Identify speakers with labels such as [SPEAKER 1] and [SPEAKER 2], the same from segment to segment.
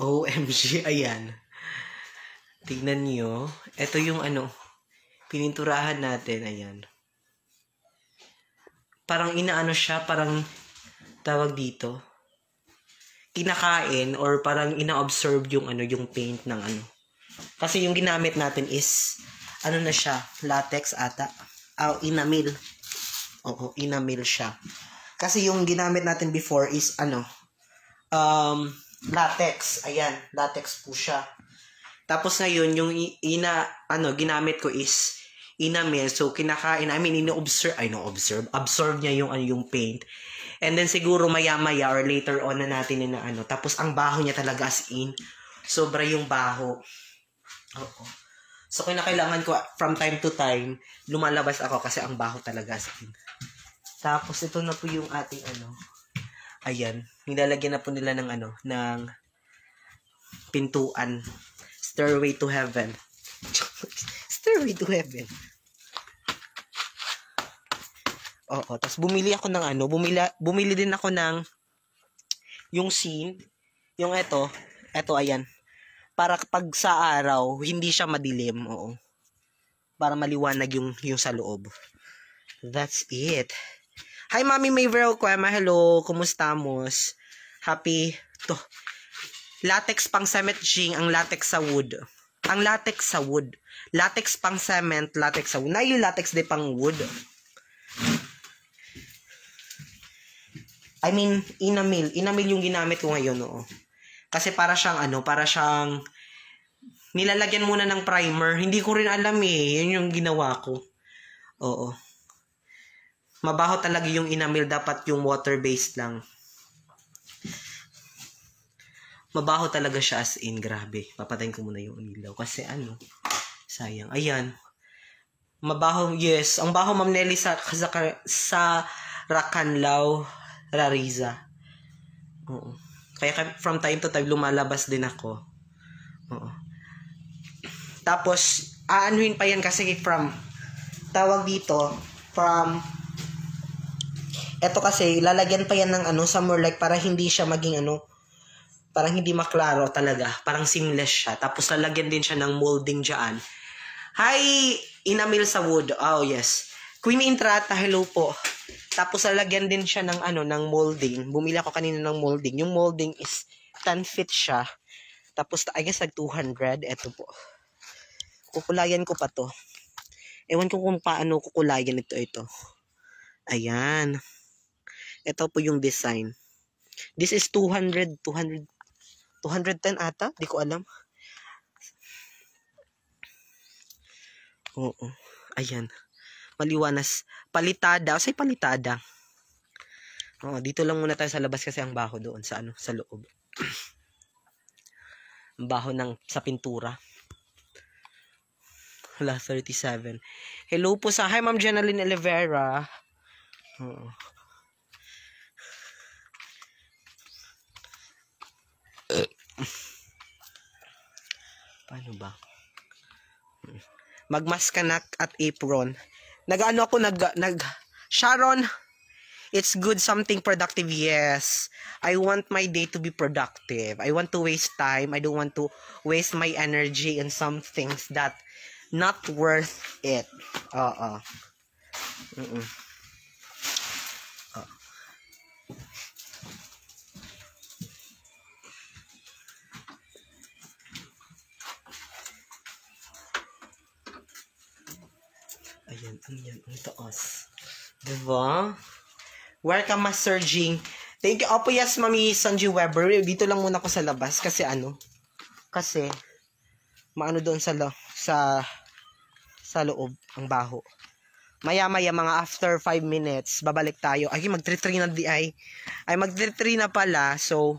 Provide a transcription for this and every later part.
[SPEAKER 1] OMG, ayan. Tignan niyo. Ito yung ano, pininturahan natin, ayan. Parang inaano siya, parang tawag dito. Kinakain or parang ina-observe yung ano, yung paint ng ano. Kasi yung ginamit natin is, ano na siya, latex ata. Oh, inamil. Oo, enamel siya. Kasi yung ginamit natin before is ano, um, latex. Ayan, latex po siya. Tapos ngayon, yung ina, ano, ginamit ko is inamin. So, kinakain, I mean, ino-observe, ay, no-observe, absorb niya yung, ano, yung paint. And then, siguro, maya-maya or later on na natin na, ano, tapos, ang baho niya talaga as in, sobra yung baho. Oo. So, kinakailangan ko, from time to time, lumalabas ako kasi ang baho talaga as in. Tapos, ito na po yung ating, ano, Ayan, nilalagyan na po nila ng ano, ng pintuan. Stairway to heaven. Stairway to heaven. Oo, tapos bumili ako ng ano, bumili, bumili din ako ng yung scene, yung eto, eto ayan. Para pag sa araw, hindi siya madilim, oo. Para maliwanag yung, yung sa loob. That's it. Hi, Mami Maveril Kuema. Hello. Kumusta, mos? Happy to. Latex pang cement jing ang latex sa wood. Ang latex sa wood. Latex pang cement, latex sa wood. Na yung latex de pang wood. I mean, inamil. Inamil yung ginamit ko ngayon, oo. Kasi para siyang ano, para siyang nilalagyan muna ng primer. Hindi ko rin alam eh. Yun yung ginawa ko. Oo mabaho talaga yung enamel dapat yung water based lang mabaho talaga siya as in grabe papatayin ko muna yung ilaw kasi ano sayang ayan mabaho yes ang baho ma'am Nelly sa sa, sa Rakanlaw Rariza oo kaya from time to time lumalabas din ako oo tapos aanuhin pa yan kasi from tawag dito from eto kasi, lalagyan pa yan ng ano, sa more like para hindi siya maging ano, parang hindi maklaro talaga. Parang seamless siya. Tapos lalagyan din siya ng molding dyan. Hi, Inamil sa wood. Oh, yes. Queen Intrata, hello po. Tapos lalagyan din siya ng ano, ng molding. Bumili ako kanina ng molding. Yung molding is 10 feet siya. Tapos, I guess, nag 200. Ito po. Kukulayan ko pa to. Ewan ko kung paano kukulayan ito ito. Ayan. Ito po yung design. This is 200, 200, 210 ata. Di ko alam. Oo. Ayan. Maliwanas. Palitada. say palitada. Oo, dito lang muna tayo sa labas kasi ang baho doon sa ano, sa loob. ang baho ng sa pintura. Hala, 37. Hello po sa... Hi, Ma'am Jenaline Olivera. Oo. Paano ba? Magmask Magmaskanak at apron. Nag-ano ako, nag, nag, Sharon, it's good something productive yes i want my day to be productive i want to waste time i don't want to waste my energy in some things that not worth it uh-uh Mm-mm. Ayan, ayan, ang taas. Diba? Welcome, Master Jing. Thank you. Opo, yes, Mami Sanji Weber. Dito lang muna ako sa labas kasi ano, kasi maano doon sa lo, sa sa loob ang baho. Maya-maya mga after 5 minutes, babalik tayo. Ay, mag-3-3 na di ay. Ay, mag-3 na pala. So,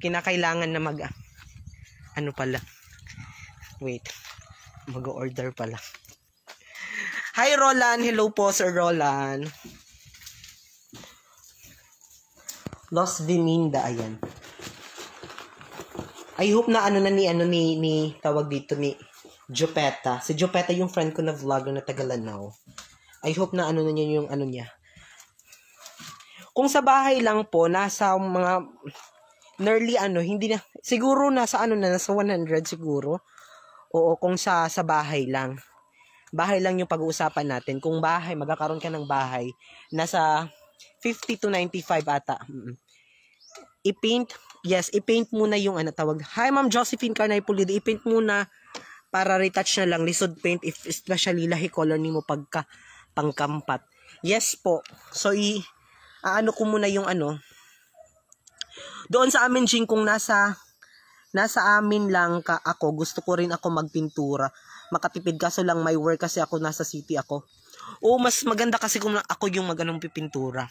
[SPEAKER 1] kinakailangan na mag ah, ano pala. Wait. Mag-order pala. Hi, Roland. Hello po, Sir Roland. Los Viminda, ayan. I hope na ano na ni, ano ni, ni tawag dito ni Jopeta. Si Jopeta yung friend ko na vlogger na Tagalanaw. I hope na ano na niya yung ano niya. Kung sa bahay lang po, nasa mga nearly ano, hindi na, siguro nasa ano na, nasa 100 siguro. Oo, kung sa, sa bahay lang bahay lang yung pag-uusapan natin. Kung bahay, magkakaroon ka ng bahay, nasa 50 to 95 ata. I-paint, yes, i-paint muna yung ano tawag. Hi, Ma'am Josephine Carnay Pulido, i-paint muna para retouch na lang, lisod paint, if especially lahi color ni mo pagka pangkampat. Yes po. So, i, aano ko muna yung ano. Doon sa amin, Jing, kung nasa Nasa amin lang ka ako. Gusto ko rin ako magpintura. Makatipid kaso lang may work kasi ako nasa city ako. o oh, mas maganda kasi kung ako yung maganong pipintura.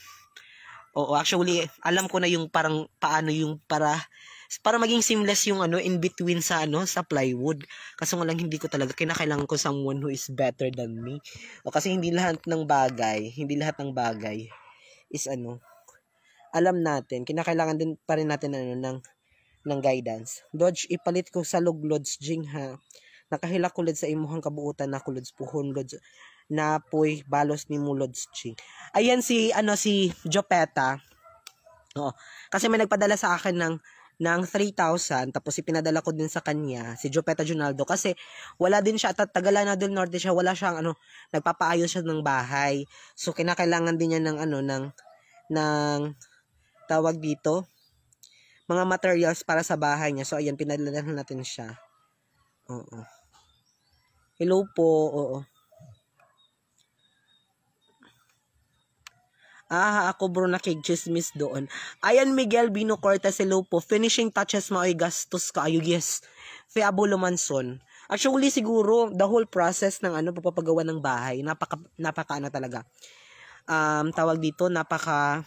[SPEAKER 1] Oo, actually, alam ko na yung parang paano yung para para maging seamless yung ano in between sa ano sa plywood. Kasi lang hindi ko talaga kinakailangan ko someone who is better than me. O kasi hindi lahat ng bagay, hindi lahat ng bagay is ano alam natin, kinakailangan din pa rin natin ano ng ng guidance. Dodge, ipalit ko sa log lods jing ha. Nakahila ko sa imuhang kabuutan na kulods puhon lods na poy balos ni mo lods jing. Ayan si ano si Jopeta. Oh, kasi may nagpadala sa akin ng ng 3,000 tapos ipinadala ko din sa kanya si Jopeta Junaldo kasi wala din siya at tagala na del norte siya wala siyang ano nagpapaayos siya ng bahay so kinakailangan din niya ng ano ng ng tawag dito mga materials para sa bahay niya. So, ayan, pinadala natin siya. Oo. Hello po. Oo. Aha, ako bro nakigchismis doon. Ayan Miguel Bino Cortez, hello po. Finishing touches mo ay gastos ka. Ayun, yes. Feabolo Manson. Actually, siguro, the whole process ng ano, papapagawa ng bahay, napaka, napaka ano talaga. Um, tawag dito, napaka,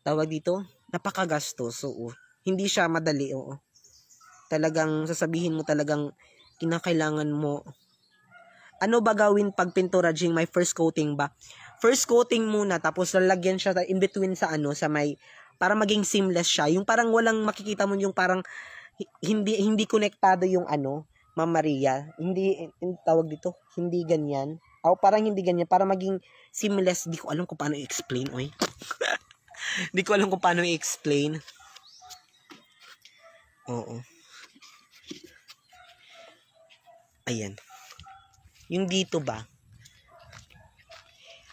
[SPEAKER 1] tawag dito, napakagastos. Oo. Hindi siya madali. Oo. Talagang sasabihin mo talagang kinakailangan mo. Ano ba gawin pag pintura, Jing? May first coating ba? First coating muna, tapos lalagyan siya in between sa ano, sa may, para maging seamless siya. Yung parang walang makikita mo yung parang hindi hindi konektado yung ano, Ma Maria. Hindi, hindi tawag dito, hindi ganyan. O parang hindi ganyan, para maging seamless. Di ko alam ko paano i-explain, oy. Hindi ko alam kung paano i-explain. Oo. Ayan. Yung dito ba?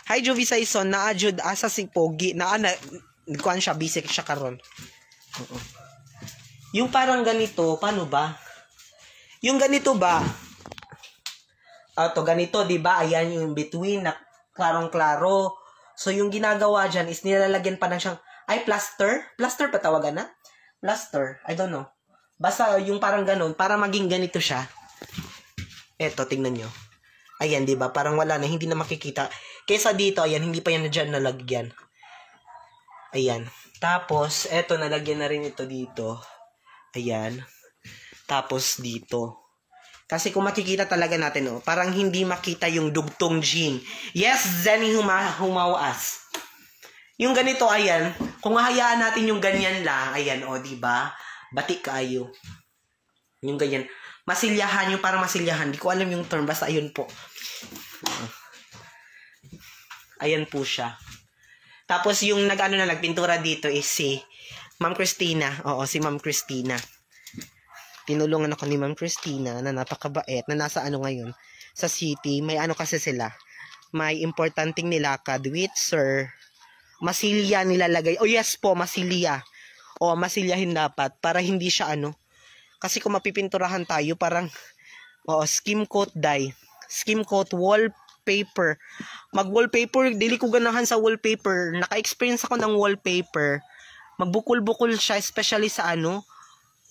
[SPEAKER 1] Hi Jovi Saison, naajud asa si Pogi, naa na kuan siya bisik siya karon. Oo. Yung parang ganito, paano ba? Yung ganito ba? Ato ganito, 'di ba? Ayan yung between na klarong-klaro So, yung ginagawa dyan is nilalagyan pa ng siyang, ay, plaster? Plaster pa tawagan na? Plaster. I don't know. Basta yung parang ganun, para maging ganito siya. Eto, tingnan nyo. Ayan, di ba? Parang wala na, hindi na makikita. Kesa dito, ayan, hindi pa yan na dyan nalagyan. Ayan. Tapos, eto, nalagyan na rin ito dito. Ayan. Tapos, dito. Kasi kung makikita talaga natin, oh, parang hindi makita yung dugtong gene. Yes, Zenny huma humawas. Yung ganito, ayan, kung hahayaan natin yung ganyan lang, ayan, oh, di ba? Batik kayo. Yung ganyan. Masilyahan, yung para masilyahan. Di ko alam yung term, basta ayun po. Ayan po siya. Tapos yung nag-ano na nagpintura dito is si Ma'am Christina. Oo, si Ma'am Christina tinulungan ako ni Ma'am Christina na napakabait na nasa ano ngayon sa city. May ano kasi sila. May importanting nilakad with Sir Masilya nilalagay. Oh yes po, Masilya. O oh, masilyahin dapat para hindi siya ano. Kasi kung mapipinturahan tayo parang oh, skim coat dye, skim coat wallpaper. Mag wallpaper, dili ko ganahan sa wallpaper. Naka-experience ako ng wallpaper. Magbukol-bukol siya especially sa ano,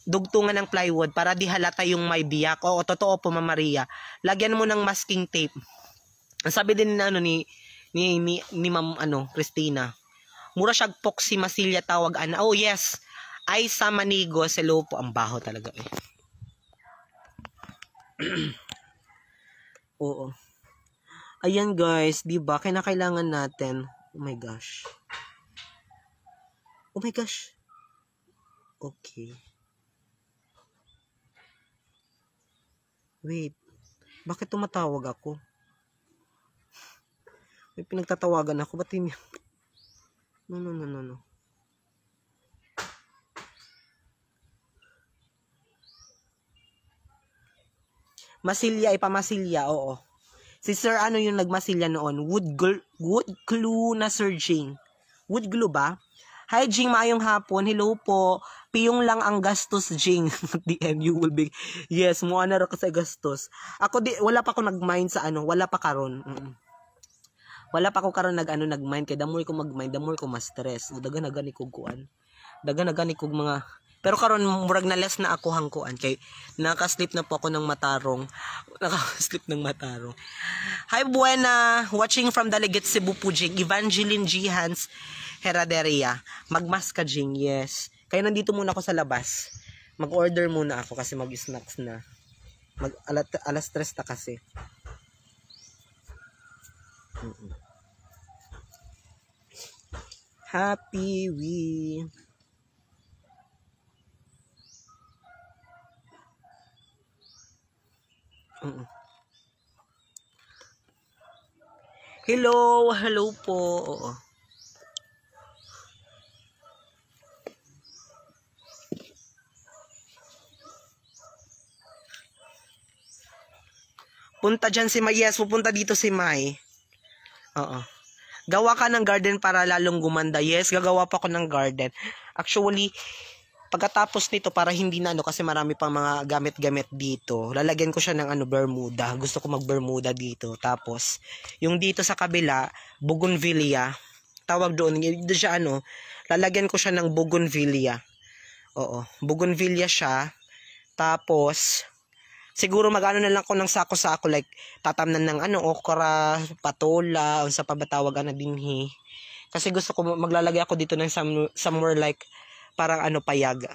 [SPEAKER 1] dugtungan ng plywood para di halata yung may biyak. O, totoo po, Ma'am Maria. Lagyan mo ng masking tape. Sabi din ano ni ni ni, ni Ma'am ano, Christina. Mura siyag poksi masilya tawag ana. Oh, yes. Ay sa manigo, sa po. Ang baho talaga eh. Oo. Ayan guys, 'di ba? Kinakailangan natin. Oh my gosh. Oh my gosh. Okay. Wait, bakit tumatawag ako? May pinagtatawagan ako, ba't yun? No, no, no, no, no. Masilya, ipamasilya, oo. Si Sir ano yung nagmasilya noon? Wood, wood glue na Sir Jane. Wood glue ba? Hi Jing, maayong hapon. Hello po. Piyong lang ang gastos, Jing. DM, you will be... Yes, mukha na ka sa gastos. Ako, di, wala pa ako nag-mind sa ano. Wala pa karon. Mm-mm. Wala pa ako karon nag-ano, nag-mind. Kaya damoy ko mag-mind, damoy ko ma-stress. O, daga na gani kog kuan. Daga na gani kog mga... Pero karon murag na less na ako hangkuan kay nakaslip na po ako ng matarong. Nakaslip ng matarong. Hi Buena, watching from Daligit Cebu Pujig, Evangeline G. Hans. Heraderia. Magmaskaging, yes. Kaya nandito muna ako sa labas. Mag-order muna ako kasi mag-snacks na. Mag alat, alas tres na kasi. Happy week. Mm hello, hello po. Oo. Punta dyan si May. Yes, pupunta dito si May. Oo. Gawa ka ng garden para lalong gumanda. Yes, gagawa pa ako ng garden. Actually, pagkatapos nito para hindi na ano kasi marami pang mga gamit-gamit dito. Lalagyan ko siya ng ano Bermuda. Gusto ko mag Bermuda dito. Tapos yung dito sa kabila, Bougainvillea. Tawag doon, doon siya ano, lalagyan ko siya ng Bougainvillea. Oo, Bougainvillea siya. Tapos siguro magano na lang ko ng sako-sako like tatamnan ng ano okra, patola, unsa pa ba na ano dinhi. Kasi gusto ko maglalagay ako dito ng some, somewhere like parang ano payag.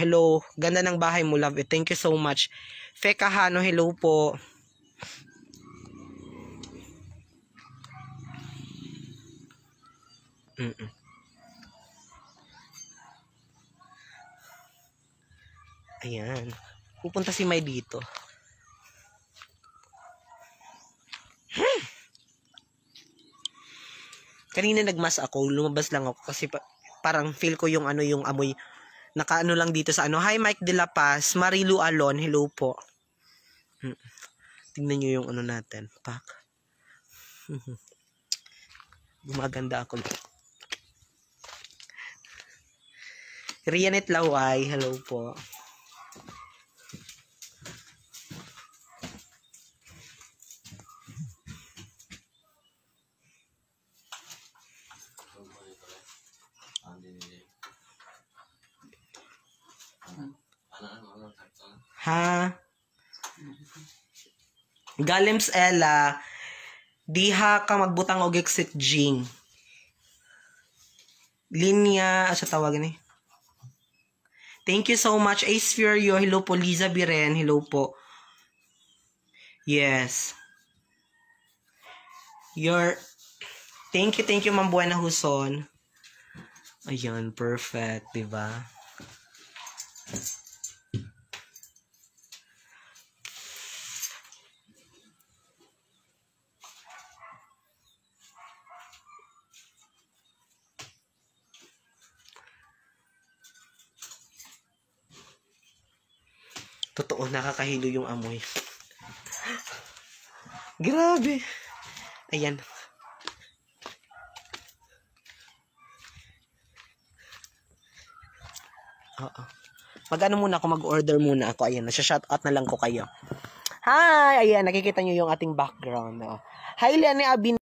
[SPEAKER 1] hello, ganda ng bahay mo love it. Thank you so much. Feka Hano, hello po. Mm-mm. Ayan. Pupunta si May dito. Kanina nagmas ako, lumabas lang ako kasi pa- parang feel ko yung ano yung amoy nakaano lang dito sa ano. Hi Mike De La Paz, Marilu Alon, hello po. Hmm. Tingnan niyo yung ano natin. Pak. Gumaganda ako. Rianet Laway, hello po. ha? Galims Ella, diha ka magbutang og exit jing. Linya, asa ah, tawag ni? Thank you so much, Ace Furio. Hello po, Liza Biren. Hello po. Yes. Your, thank you, thank you, Ma'am Buena Huson. Ayan, perfect, di ba? Totoo, nakakahilo yung amoy. Grabe. Ayan. Oo. Mag-ano muna ako, mag-order muna ako. Ayan, nasa-shout out na lang ko kayo. Hi! Ayan, nakikita nyo yung ating background. Oh. Hi, Lene Abin.